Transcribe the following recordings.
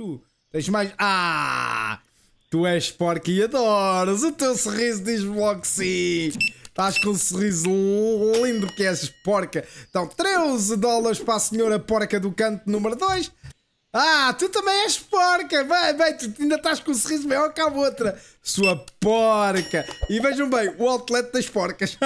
tu. Tens mais. Ah! Tu és porco e adoras. O teu sorriso diz-me logo sim. Estás com um sorriso lindo que és porca. Então, 13 dólares para a senhora porca do canto número 2. Ah, tu também és porca! Bem, bem, tu ainda estás com um sorriso maior que a outra. Sua porca! E vejam bem, o outlet das porcas.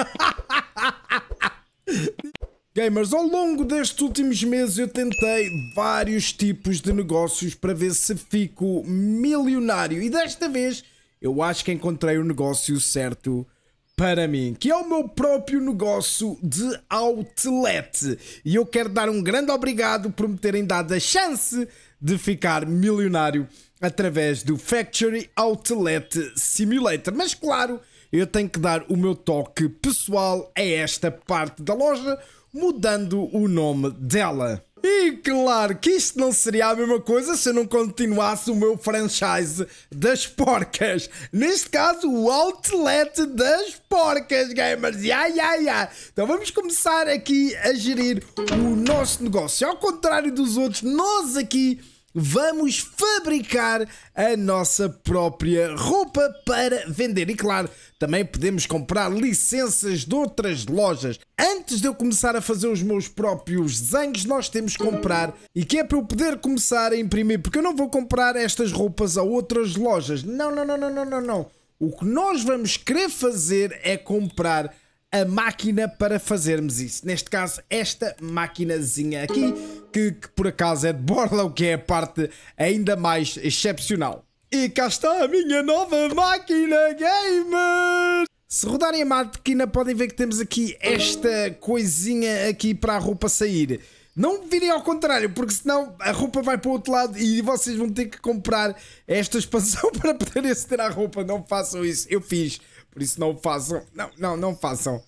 Gamers, ao longo destes últimos meses eu tentei vários tipos de negócios para ver se fico milionário e desta vez eu acho que encontrei o um negócio certo para mim, que é o meu próprio negócio de outlet. E eu quero dar um grande obrigado por me terem dado a chance de ficar milionário através do Factory Outlet Simulator. Mas claro, eu tenho que dar o meu toque pessoal a esta parte da loja mudando o nome dela. E claro que isto não seria a mesma coisa se eu não continuasse o meu franchise das porcas. Neste caso, o Outlet das Porcas, gamers. Ya, ya, ya. Então vamos começar aqui a gerir o nosso negócio. Ao contrário dos outros, nós aqui vamos fabricar a nossa própria roupa para vender. E claro, também podemos comprar licenças de outras lojas. Antes de eu começar a fazer os meus próprios desenhos, nós temos que comprar. E que é para eu poder começar a imprimir, porque eu não vou comprar estas roupas a outras lojas. Não, não, não, não, não, não, não. O que nós vamos querer fazer é comprar a máquina para fazermos isso. Neste caso, esta maquinazinha aqui, que, que por acaso é de borla, o que é a parte ainda mais excepcional. E cá está a minha nova máquina gamer! Se rodarem a máquina, podem ver que temos aqui esta coisinha aqui para a roupa sair. Não virem ao contrário, porque senão a roupa vai para o outro lado e vocês vão ter que comprar esta expansão para poderem aceder à roupa. Não façam isso. Eu fiz por isso não façam. Não, não, não façam.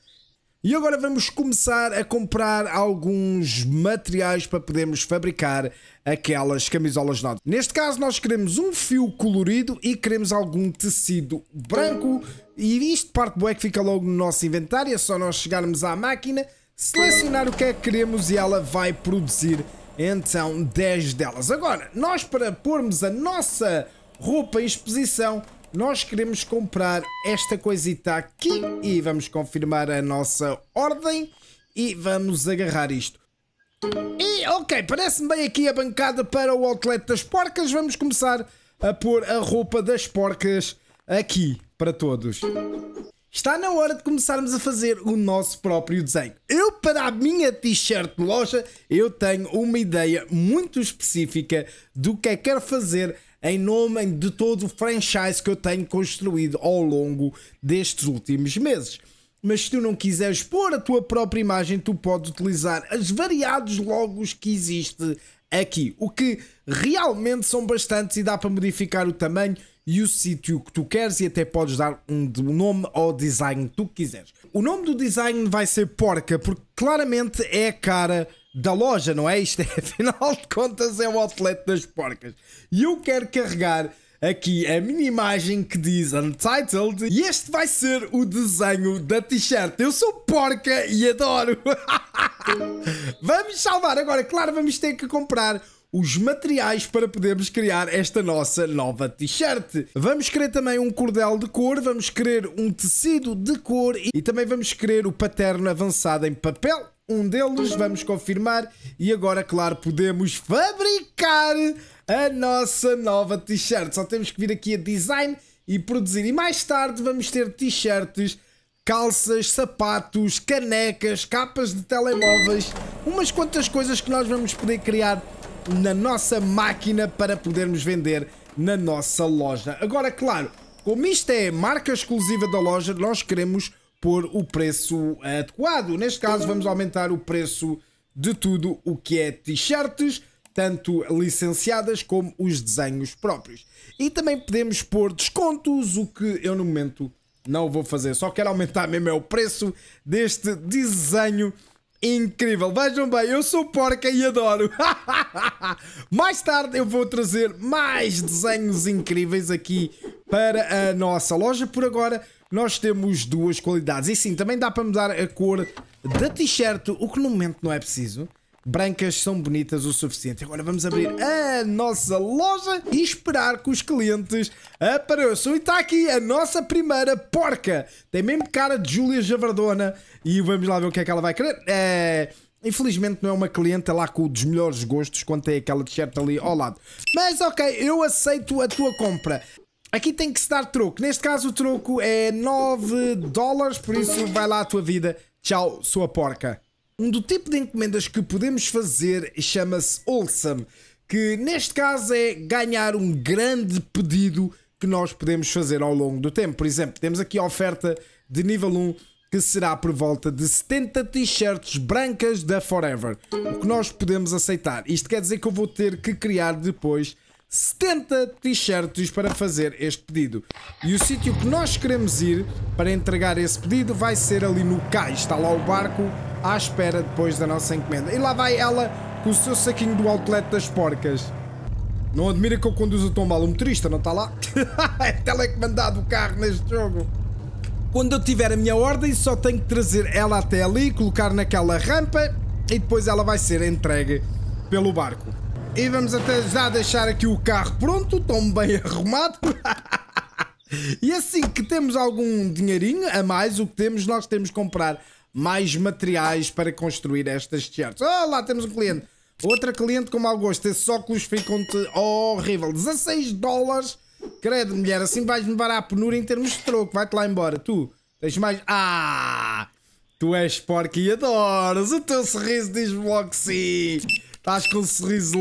E agora vamos começar a comprar alguns materiais para podermos fabricar aquelas camisolas novas. Neste caso nós queremos um fio colorido e queremos algum tecido branco. E isto parte boa que fica logo no nosso inventário, é só nós chegarmos à máquina, selecionar o que é que queremos e ela vai produzir então 10 delas. Agora, nós para pormos a nossa roupa em exposição nós queremos comprar esta coisita aqui e vamos confirmar a nossa ordem e vamos agarrar isto. E ok, parece-me bem aqui a bancada para o outlet das porcas. Vamos começar a pôr a roupa das porcas aqui para todos. Está na hora de começarmos a fazer o nosso próprio desenho. Eu, para a minha t-shirt loja, eu tenho uma ideia muito específica do que é que quero fazer em nome de todo o franchise que eu tenho construído ao longo destes últimos meses. Mas se tu não quiseres pôr a tua própria imagem, tu podes utilizar as variados logos que existe aqui, o que realmente são bastantes e dá para modificar o tamanho e o sítio que tu queres e até podes dar um nome ao design que tu quiseres. O nome do design vai ser porca, porque claramente é a cara da loja, não é? Isto é, afinal de contas, é o outlet das porcas. E eu quero carregar aqui a minha imagem que diz Untitled e este vai ser o desenho da t-shirt. Eu sou porca e adoro. vamos salvar agora, claro, vamos ter que comprar os materiais para podermos criar esta nossa nova t-shirt. Vamos querer também um cordel de cor, vamos querer um tecido de cor e também vamos querer o paterno avançado em papel um deles, vamos confirmar. E agora, claro, podemos fabricar a nossa nova t-shirt. Só temos que vir aqui a design e produzir. E mais tarde vamos ter t-shirts, calças, sapatos, canecas, capas de telemóveis, umas quantas coisas que nós vamos poder criar na nossa máquina para podermos vender na nossa loja. Agora, claro, como isto é marca exclusiva da loja, nós queremos pôr o preço adequado. Neste caso, vamos aumentar o preço de tudo o que é t-shirts, tanto licenciadas como os desenhos próprios. E também podemos pôr descontos, o que eu no momento não vou fazer. Só quero aumentar mesmo é o preço deste desenho incrível. Vejam bem, eu sou porca e adoro. mais tarde eu vou trazer mais desenhos incríveis aqui para a nossa loja. Por agora nós temos duas qualidades. E sim, também dá para mudar a cor da t-shirt, o que no momento não é preciso. Brancas são bonitas o suficiente. Agora vamos abrir a nossa loja e esperar que os clientes apareçam. E está aqui a nossa primeira porca. Tem mesmo cara de Júlia Javardona. E vamos lá ver o que é que ela vai querer. É... Infelizmente não é uma cliente é lá com dos melhores gostos quando tem é aquela t-shirt ali ao lado. Mas ok, eu aceito a tua compra. Aqui tem que se dar troco. Neste caso, o troco é 9 dólares, por isso vai lá a tua vida. Tchau, sua porca. Um do tipo de encomendas que podemos fazer chama-se Wholesome, que neste caso é ganhar um grande pedido que nós podemos fazer ao longo do tempo. Por exemplo, temos aqui a oferta de nível 1 que será por volta de 70 t-shirts brancas da Forever, o que nós podemos aceitar. Isto quer dizer que eu vou ter que criar depois 70 t-shirts para fazer este pedido. E o sítio que nós queremos ir para entregar esse pedido vai ser ali no cais. Está lá o barco à espera depois da nossa encomenda. E lá vai ela com o seu saquinho do outlet das porcas. Não admira que eu conduza tão mal o motorista, não está lá? é telecomandado o carro neste jogo. Quando eu tiver a minha ordem, só tenho que trazer ela até ali, colocar naquela rampa e depois ela vai ser entregue pelo barco. E vamos até já deixar aqui o carro pronto, tão bem arrumado. e assim que temos algum dinheirinho a mais, o que temos, nós temos que comprar mais materiais para construir estas t-shirts. Oh, lá temos um cliente. Outra cliente com mau gosto. Esses óculos ficam-te horrível. 16 dólares. Credo, mulher, assim vais-me levar à penura em termos de troco. Vai-te lá embora. Tu tens mais... Ah! Tu és porco e adoras. O teu sorriso diz-me logo que sim. Estás com um sorriso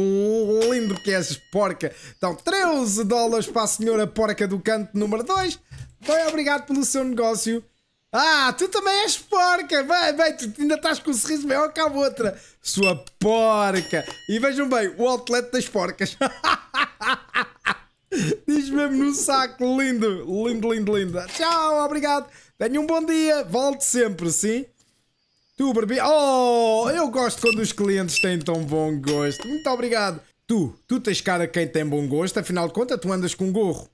lindo que és porca. Então, 13 dólares para a senhora porca do canto número 2. Bem, obrigado pelo seu negócio. Ah, tu também és porca. Bem, bem, tu ainda estás com um sorriso melhor que a outra. Sua porca. E vejam bem, o outlet das porcas. Diz mesmo no saco. Lindo, lindo, lindo, lindo. Tchau, obrigado. Tenha um bom dia. Volte sempre, sim? Tu, Barbie. Oh, eu gosto quando os clientes têm tão bom gosto. Muito obrigado. Tu, tu tens cara quem tem bom gosto, afinal de contas, tu andas com gorro.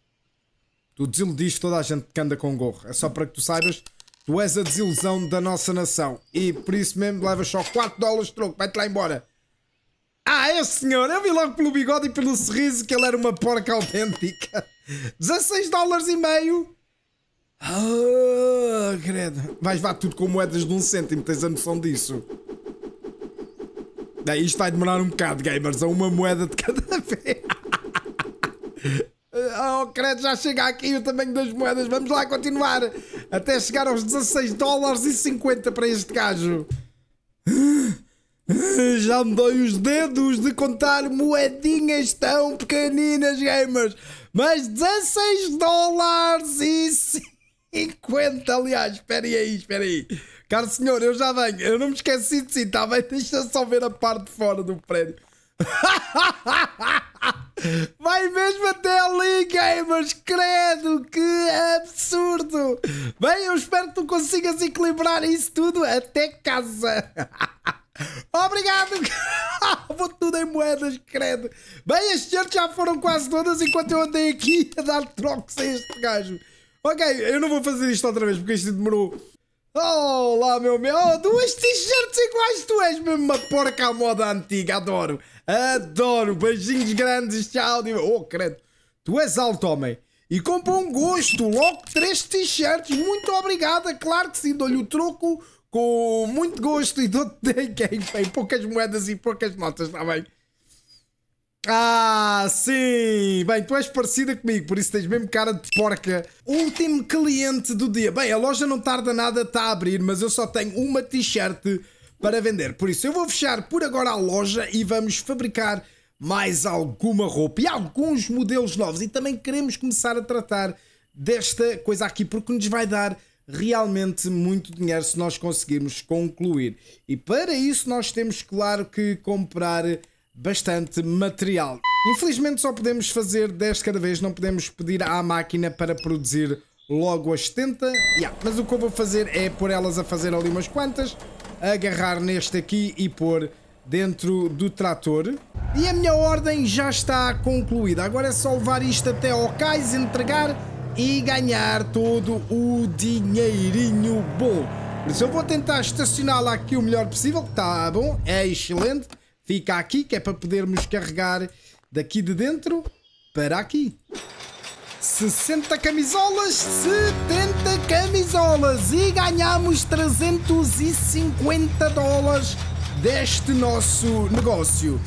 Tu desiludiste toda a gente que anda com gorro. É só para que tu saibas, tu és a desilusão da nossa nação. E por isso mesmo levas só 4 dólares de troco. Vai-te lá embora. Ah, é senhor, eu vi logo pelo bigode e pelo sorriso que ele era uma porca autêntica. 16 dólares e meio. Ah, credo. Vais vá tudo com moedas de um cêntimo, tens a noção disso. Daí isto vai demorar um bocado, gamers, a uma moeda de cada vez. Ah, oh, credo, já chega aqui o tamanho das moedas. Vamos lá continuar até chegar aos 16 dólares e 50 para este gajo. Ah, já me dói os dedos de contar moedinhas tão pequeninas, gamers. Mas 16 dólares e 50 aguento, aliás, espera aí, espera aí. Caro senhor, eu já venho, eu não me esqueci de si, está bem? Deixa só ver a parte de fora do prédio. Vai mesmo até ali, gamers! Credo, que absurdo! Bem, eu espero que tu consigas equilibrar isso tudo até casa. Obrigado! Vou tudo em moedas, credo! Bem, as já foram quase todas enquanto eu andei aqui a dar trocos a este gajo. Ok, eu não vou fazer isto outra vez porque isto demorou. Oh, lá meu meu, oh, duas t-shirts iguais, tu és mesmo uma porca à moda antiga, adoro, adoro, beijinhos grandes, tchau, oh credo, tu és alto homem, e com bom gosto, logo três t-shirts, muito obrigada, claro que sim, dou-lhe o troco com muito gosto e dou-te em poucas moedas e poucas notas, está bem? Ah, sim! Bem, tu és parecida comigo, por isso tens mesmo cara de porca. Último cliente do dia. Bem, a loja não tarda nada está a abrir, mas eu só tenho uma t-shirt para vender. Por isso, eu vou fechar por agora a loja e vamos fabricar mais alguma roupa e alguns modelos novos. E também queremos começar a tratar desta coisa aqui, porque nos vai dar realmente muito dinheiro se nós conseguirmos concluir. E para isso, nós temos, claro, que comprar bastante material. Infelizmente só podemos fazer 10 cada vez, não podemos pedir à máquina para produzir logo as 70. Yeah, mas o que eu vou fazer é pôr elas a fazer ali umas quantas, agarrar neste aqui e pôr dentro do trator. E a minha ordem já está concluída. Agora é só levar isto até ao cais, entregar e ganhar todo o dinheirinho bom. Por isso eu vou tentar estacioná-la aqui o melhor possível. Está bom, é excelente. Fica aqui, que é para podermos carregar daqui de dentro para aqui. 60 camisolas, 70 camisolas e ganhamos 350 dólares deste nosso negócio.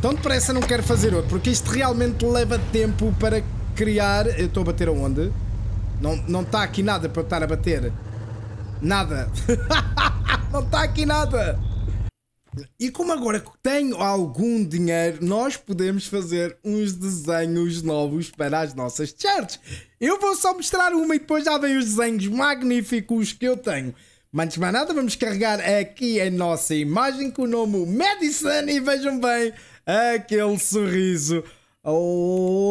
Tão depressa não quero fazer outro, porque isto realmente leva tempo para criar... Eu estou a bater aonde? Não, não está aqui nada para eu estar a bater. Nada. não está aqui nada. E como agora tenho algum dinheiro, nós podemos fazer uns desenhos novos para as nossas t-shirts. Eu vou só mostrar uma e depois já vem os desenhos magníficos que eu tenho. Mas antes de mais nada, vamos carregar aqui a nossa imagem com o nome Madison e vejam bem aquele sorriso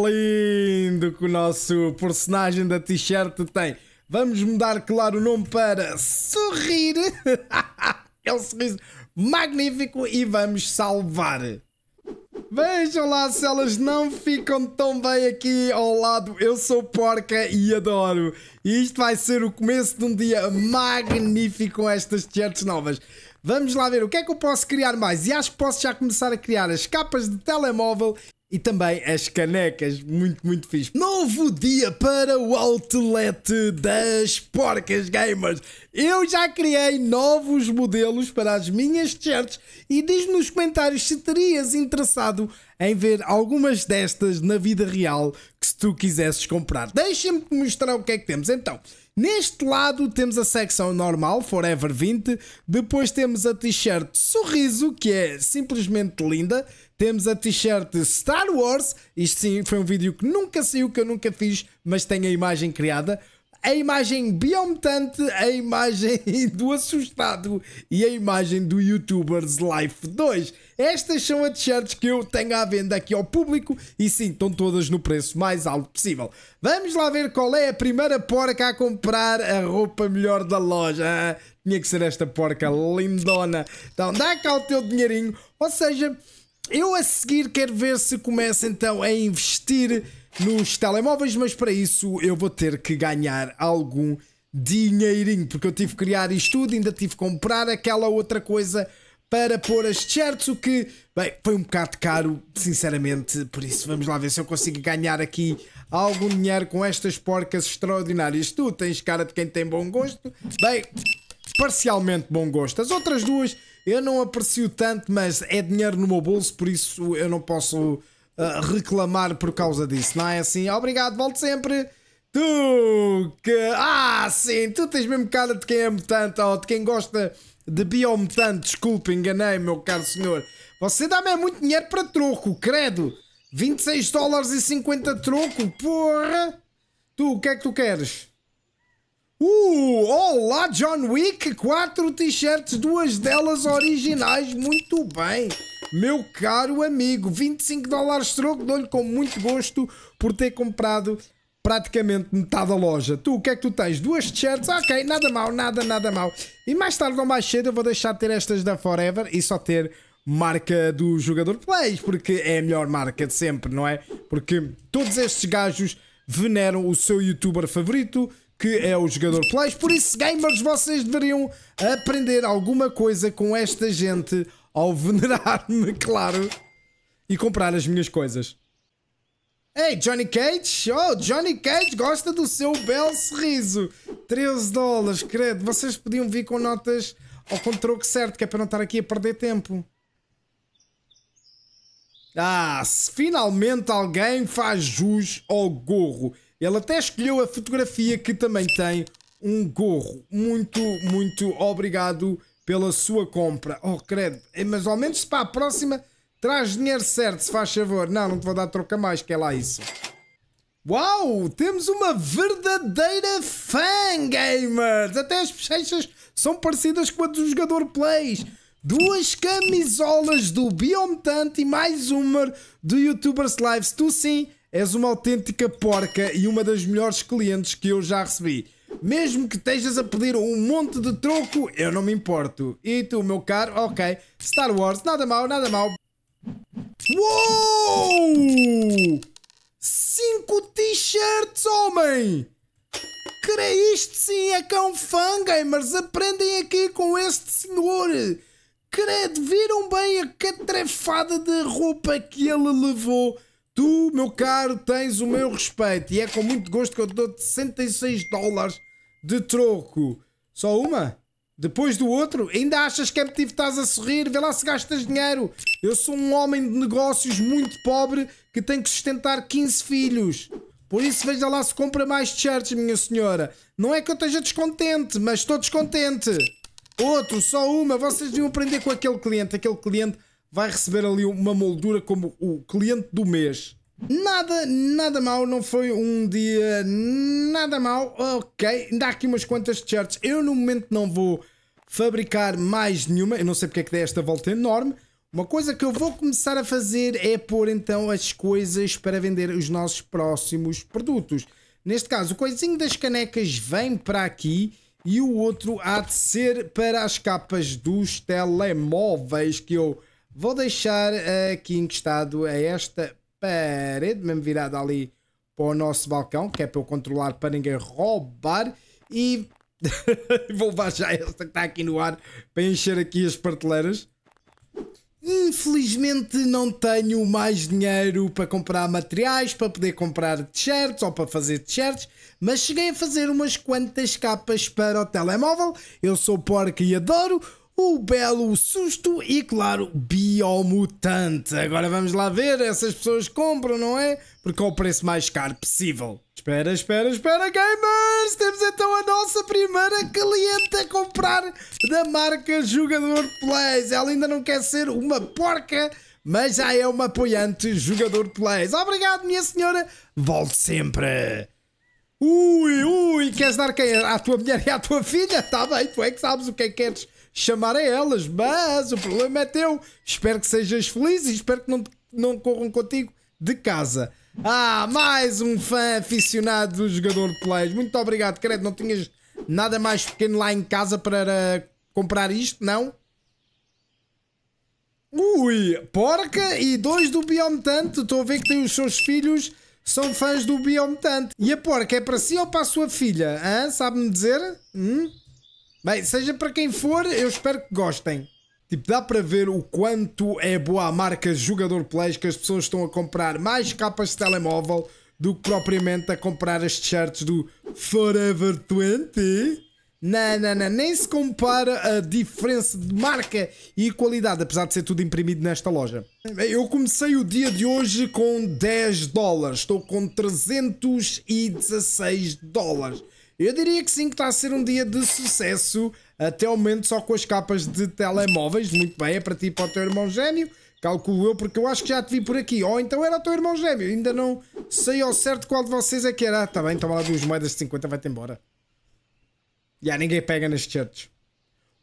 lindo que o nosso personagem da t-shirt tem. Vamos mudar, claro, o nome para Sorrir. aquele é sorriso magnífico e vamos salvar. Vejam lá se elas não ficam tão bem aqui ao lado. Eu sou porca e adoro. E isto vai ser o começo de um dia magnífico com estas t-shirts novas. Vamos lá ver o que é que eu posso criar mais. E acho que posso já começar a criar as capas de telemóvel e também as canecas, muito, muito fixe. Novo dia para o outlet das porcas gamers. Eu já criei novos modelos para as minhas t-shirts e diz-me nos comentários se terias interessado em ver algumas destas na vida real que se tu quisesses comprar. deixem me mostrar o que é que temos. Então, Neste lado temos a secção normal, Forever 20, depois temos a t-shirt Sorriso, que é simplesmente linda, temos a t-shirt Star Wars. Isto sim foi um vídeo que nunca saiu, que eu nunca fiz, mas tem a imagem criada. A imagem biometante a imagem do assustado e a imagem do YouTubers Life 2. Estas são as t-shirts que eu tenho à venda aqui ao público e sim, estão todas no preço mais alto possível. Vamos lá ver qual é a primeira porca a comprar a roupa melhor da loja. Ah, tinha que ser esta porca lindona. Então dá cá o teu dinheirinho. Ou seja, eu a seguir quero ver se começo então a investir nos telemóveis, mas para isso eu vou ter que ganhar algum dinheirinho, porque eu tive que criar isto tudo, ainda tive que comprar aquela outra coisa para pôr as t-shirts, o que, bem, foi um bocado caro, sinceramente, por isso vamos lá ver se eu consigo ganhar aqui algum dinheiro com estas porcas extraordinárias. Tu tens cara de quem tem bom gosto, bem, parcialmente bom gosto. As outras duas eu não aprecio tanto, mas é dinheiro no meu bolso, por isso eu não posso uh, reclamar por causa disso, não é assim? Obrigado, volto sempre. Tu que. Ah, sim, tu tens mesmo cara de quem é mutante ou de quem gosta de biomutante. Desculpe, enganei, meu caro senhor. Você dá-me é muito dinheiro para troco, credo. 26 dólares e 50 troco, porra. Tu, o que é que tu queres? Uh, olá John Wick, quatro t-shirts, duas delas originais, muito bem. Meu caro amigo, 25 dólares troco, dou-lhe com muito gosto por ter comprado praticamente metade da loja. Tu, o que é que tu tens? Duas t-shirts? Ok, nada mal, nada, nada mal. E mais tarde ou mais cedo eu vou deixar de ter estas da Forever e só ter marca do jogador Plays, porque é a melhor marca de sempre, não é? Porque todos estes gajos veneram o seu youtuber favorito, que é o jogador Plays. Por isso, gamers, vocês deveriam aprender alguma coisa com esta gente ao venerar-me, claro, e comprar as minhas coisas. Ei, hey, Johnny Cage! Oh, Johnny Cage gosta do seu belo sorriso! 13 dólares, credo. Vocês podiam vir com notas ao controle certo, que é para não estar aqui a perder tempo. Ah, se finalmente alguém faz jus ao gorro ele até escolheu a fotografia que também tem um gorro. Muito, muito obrigado pela sua compra. Oh, credo. É, mas ao menos para a próxima traz dinheiro certo, se faz favor. Não, não te vou dar troca mais, que é lá isso. Uau! Temos uma verdadeira fangamers! Até as bochechas são parecidas com a do jogador Plays. Duas camisolas do Biomutante e mais uma do YouTubers Lives. Tu sim És uma autêntica porca e uma das melhores clientes que eu já recebi. Mesmo que estejas a pedir um monte de troco, eu não me importo. E tu, meu caro? Ok. Star Wars, nada mal, nada mal. Uou! Cinco t-shirts, homem! Creio isto sim é um fã, gamers! Aprendem aqui com este senhor! Credo, viram bem a catrefada de roupa que ele levou? Tu, meu caro, tens o meu respeito e é com muito gosto que eu te dou 66 dólares de troco. Só uma? Depois do outro? Ainda achas que é motivo estás a sorrir? Vê lá se gastas dinheiro. Eu sou um homem de negócios muito pobre que tem que sustentar 15 filhos. Por isso veja lá se compra mais t-shirts, minha senhora. Não é que eu esteja descontente, mas estou descontente. Outro, só uma. Vocês deviam aprender com aquele cliente. Aquele cliente vai receber ali uma moldura como o cliente do mês. Nada, nada mal, não foi um dia nada mal. Ok, dá aqui umas quantas t-shirts. Eu no momento não vou fabricar mais nenhuma. Eu não sei porque é que dei esta volta enorme. Uma coisa que eu vou começar a fazer é pôr então as coisas para vender os nossos próximos produtos. Neste caso, o coisinho das canecas vem para aqui e o outro há de ser para as capas dos telemóveis que eu Vou deixar aqui encostado a esta parede, mesmo virada ali para o nosso balcão, que é para eu controlar para ninguém roubar. E vou baixar esta que está aqui no ar para encher aqui as prateleiras. Infelizmente não tenho mais dinheiro para comprar materiais, para poder comprar t-shirts ou para fazer t-shirts, mas cheguei a fazer umas quantas capas para o telemóvel. Eu sou porco e adoro o Belo Susto e, claro, Biomutante. Agora vamos lá ver, essas pessoas compram, não é? Porque é o preço mais caro possível. Espera, espera, espera, gamers! Temos então a nossa primeira cliente a comprar da marca Jogador Plays. Ela ainda não quer ser uma porca, mas já é uma apoiante Jogador Plays. Obrigado, minha senhora! Volte sempre! Ui, ui, queres dar quem? À tua mulher e à tua filha? Tá bem, tu é que sabes o que é que queres chamar a elas, mas o problema é teu. Espero que sejas feliz e espero que não, não corram contigo de casa. Ah, mais um fã aficionado do jogador de plays. Muito obrigado, credo. Não tinhas nada mais pequeno lá em casa para comprar isto, não? Ui, porca e dois do Biomutante. Estou a ver que tem os seus filhos são fãs do Biomutante. E a porca é para si ou para a sua filha? Sabe-me dizer? Hum? Bem, seja para quem for, eu espero que gostem. Tipo, dá para ver o quanto é boa a marca Jogador Plays que as pessoas estão a comprar mais capas de telemóvel do que propriamente a comprar as t-shirts do Forever 20. Não, não, não, nem se compara a diferença de marca e qualidade, apesar de ser tudo imprimido nesta loja. Eu comecei o dia de hoje com 10 dólares, estou com 316 dólares. Eu diria que sim, que está a ser um dia de sucesso, até ao momento só com as capas de telemóveis. Muito bem, é para ti e para o teu irmão gêmeo. Calculo eu, porque eu acho que já te vi por aqui. Ou oh, então era o teu irmão gêmeo. Ainda não sei ao certo qual de vocês é que era. Ah, tá bem, toma lá duas moedas de 50, vai-te embora. Já yeah, ninguém pega nas shirts.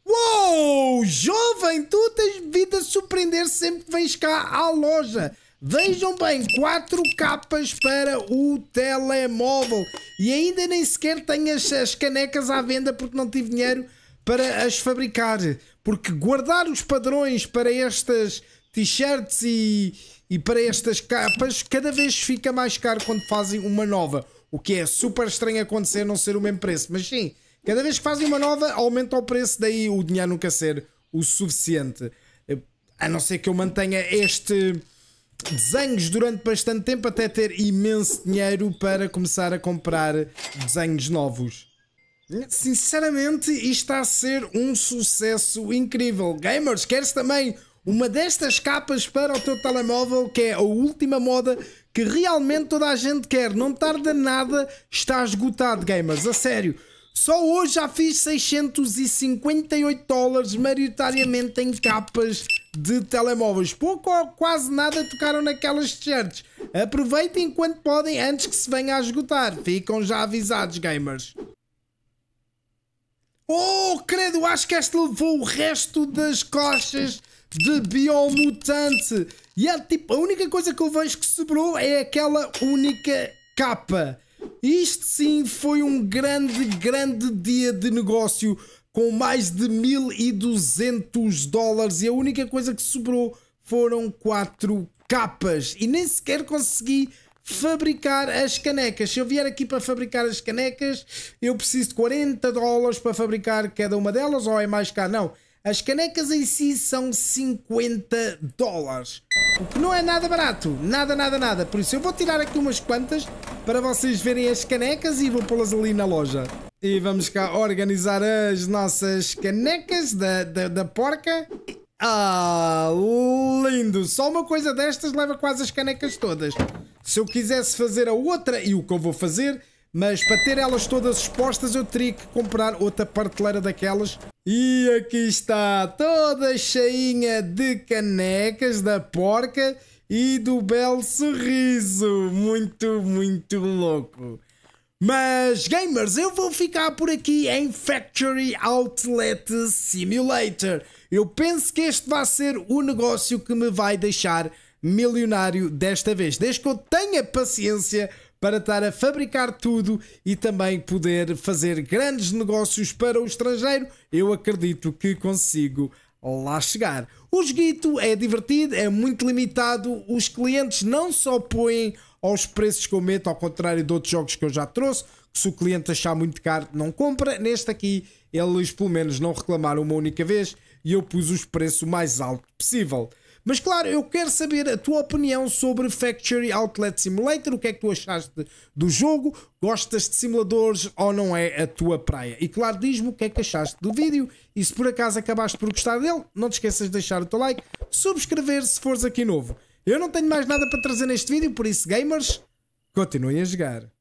Uou! Jovem, tu tens vida a surpreender sempre que vens cá à loja. Vejam bem, quatro capas para o telemóvel. E ainda nem sequer tenho as, as canecas à venda porque não tive dinheiro para as fabricar. Porque guardar os padrões para estas t-shirts e, e para estas capas cada vez fica mais caro quando fazem uma nova. O que é super estranho acontecer não ser o mesmo preço. Mas sim, cada vez que fazem uma nova aumenta o preço, daí o dinheiro nunca ser o suficiente. A não ser que eu mantenha este desenhos durante bastante tempo até ter imenso dinheiro para começar a comprar desenhos novos. Sinceramente, isto está a ser um sucesso incrível. Gamers, queres também uma destas capas para o teu telemóvel, que é a última moda que realmente toda a gente quer? Não tarda nada, está esgotado, gamers, a sério. Só hoje já fiz 658 dólares, maioritariamente em capas de telemóveis. Pouco ou quase nada tocaram naquelas t-shirts. Aproveitem enquanto podem antes que se venha a esgotar. Ficam já avisados, gamers. Oh, credo, acho que este levou o resto das coxas de Biomutante. E é tipo, a única coisa que eu vejo que sobrou é aquela única capa. Isto sim foi um grande, grande dia de negócio com mais de 1200 dólares e a única coisa que sobrou foram quatro capas e nem sequer consegui fabricar as canecas. Se eu vier aqui para fabricar as canecas, eu preciso de 40 dólares para fabricar cada uma delas ou é mais caro? Não. As canecas em si são 50 dólares. O que não é nada barato. Nada, nada, nada. Por isso eu vou tirar aqui umas quantas para vocês verem as canecas e vou pô-las ali na loja. E vamos cá organizar as nossas canecas da, da, da porca. Ah, lindo! Só uma coisa destas leva quase as canecas todas. Se eu quisesse fazer a outra, e o que eu vou fazer, mas para ter elas todas expostas eu teria que comprar outra parteleira daquelas. E aqui está toda cheinha de canecas da porca e do belo sorriso. Muito, muito louco. Mas, gamers, eu vou ficar por aqui em Factory Outlet Simulator. Eu penso que este vai ser o negócio que me vai deixar milionário desta vez. Desde que eu tenha paciência para estar a fabricar tudo e também poder fazer grandes negócios para o estrangeiro, eu acredito que consigo lá chegar. O joguito é divertido, é muito limitado, os clientes não só põem aos preços que eu meto, ao contrário de outros jogos que eu já trouxe, que se o cliente achar muito caro, não compra. Neste aqui, eles pelo menos não reclamaram uma única vez e eu pus os preços o mais alto possível. Mas claro, eu quero saber a tua opinião sobre Factory Outlet Simulator, o que é que tu achaste do jogo, gostas de simuladores ou não é a tua praia? E claro, diz-me o que é que achaste do vídeo e se por acaso acabaste por gostar dele, não te esqueças de deixar o teu like, subscrever se fores aqui novo eu não tenho mais nada para trazer neste vídeo, por isso, gamers, continuem a jogar.